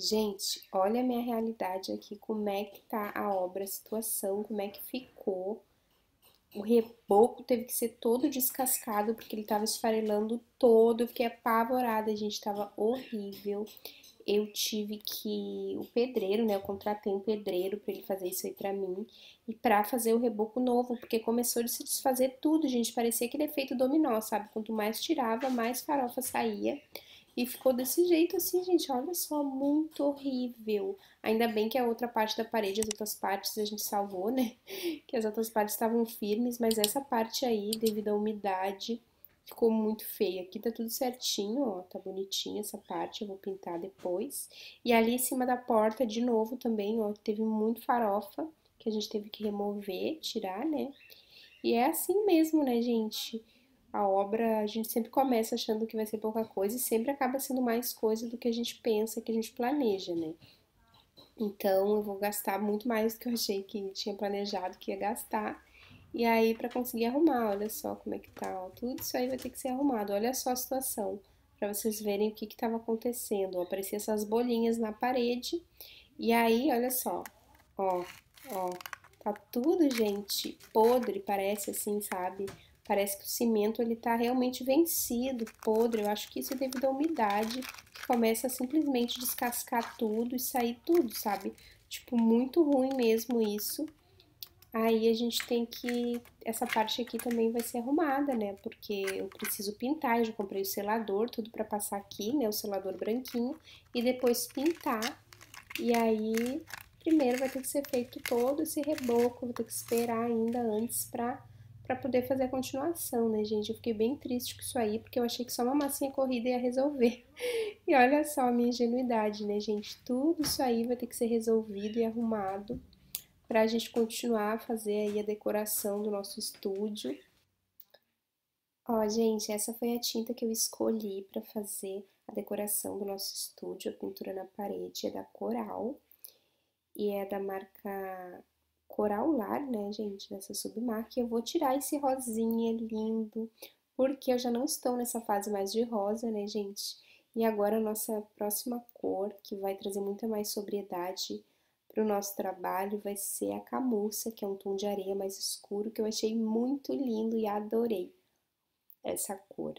Gente, olha a minha realidade aqui, como é que tá a obra, a situação, como é que ficou. O reboco teve que ser todo descascado, porque ele tava esfarelando todo, eu fiquei apavorada, gente, tava horrível. Eu tive que... o pedreiro, né, eu contratei um pedreiro para ele fazer isso aí pra mim, e para fazer o reboco novo, porque começou a se desfazer tudo, gente, parecia aquele efeito dominó, sabe? Quanto mais tirava, mais farofa saía. E ficou desse jeito assim, gente. Olha só, muito horrível. Ainda bem que a outra parte da parede, as outras partes a gente salvou, né? Que as outras partes estavam firmes, mas essa parte aí, devido à umidade, ficou muito feia. Aqui tá tudo certinho, ó, tá bonitinha essa parte, eu vou pintar depois. E ali em cima da porta, de novo também, ó, teve muito farofa, que a gente teve que remover, tirar, né? E é assim mesmo, né, gente? a obra, a gente sempre começa achando que vai ser pouca coisa e sempre acaba sendo mais coisa do que a gente pensa, que a gente planeja, né? Então eu vou gastar muito mais do que eu achei que tinha planejado que ia gastar. E aí, para conseguir arrumar, olha só como é que tá, ó, tudo isso aí vai ter que ser arrumado. Olha só a situação, para vocês verem o que estava acontecendo. Ó, aparecia essas bolinhas na parede. E aí, olha só, ó, ó, tá tudo, gente, podre, parece assim, sabe? Parece que o cimento ele está realmente vencido, podre. Eu acho que isso é devido à umidade, que começa a simplesmente descascar tudo e sair tudo, sabe? Tipo, muito ruim mesmo isso. Aí a gente tem que. Essa parte aqui também vai ser arrumada, né? Porque eu preciso pintar. Eu já comprei o selador, tudo para passar aqui, né? O selador branquinho. E depois pintar. E aí, primeiro vai ter que ser feito todo esse reboco. Vou ter que esperar ainda antes para para poder fazer a continuação, né, gente? Eu fiquei bem triste com isso aí, porque eu achei que só uma massinha corrida ia resolver. E olha só a minha ingenuidade, né, gente? Tudo isso aí vai ter que ser resolvido e arrumado para a gente continuar a fazer aí a decoração do nosso estúdio. Ó, gente, essa foi a tinta que eu escolhi para fazer a decoração do nosso estúdio, a pintura na parede, é da Coral e é da marca coraular, né, gente, nessa submarca. E eu vou tirar esse rosinha lindo, porque eu já não estou nessa fase mais de rosa, né, gente? E agora a nossa próxima cor, que vai trazer muita mais sobriedade para o nosso trabalho, vai ser a camurça, que é um tom de areia mais escuro, que eu achei muito lindo e adorei essa cor.